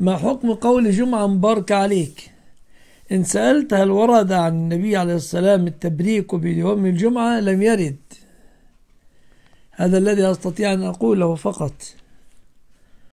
ما حكم قول جمعة مباركة عليك إن سألت هل ورد عن النبي عليه السلام التبريك بيوم الجمعة لم يرد هذا الذي أستطيع أن أقوله فقط